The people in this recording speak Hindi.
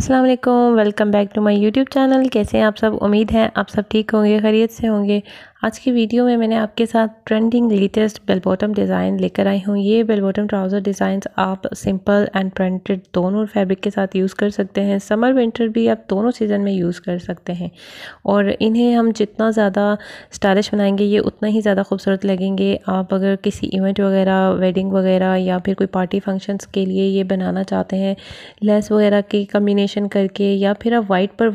अस्सलाम वालेकुम welcome back to my YouTube channel कैसे हैं आप सब उम्मीद है आप सब ठीक होंगे खैरियत से होंगे आज की वीडियो में मैंने आपके साथ trending latest bell bottom design लेकर आई हूँ ये बेल बॉटम ट्राउज़र डिज़ाइन आप सिंपल एंड प्रिंटेड दोनों फैब्रिक के साथ यूज़ कर सकते हैं समर विंटर भी आप दोनों सीज़न में यूज़ कर सकते हैं और इन्हें हम जितना ज़्यादा स्टाइलिश बनाएंगे ये उतना ही ज़्यादा खूबसूरत लगेंगे आप अगर किसी इवेंट वगैरह वेडिंग वगैरह या फिर कोई पार्टी फंक्शंस के लिए ये बनाना चाहते हैं लेस वगैरह की कम्बिनेशन करके या फिर आप वाइट पर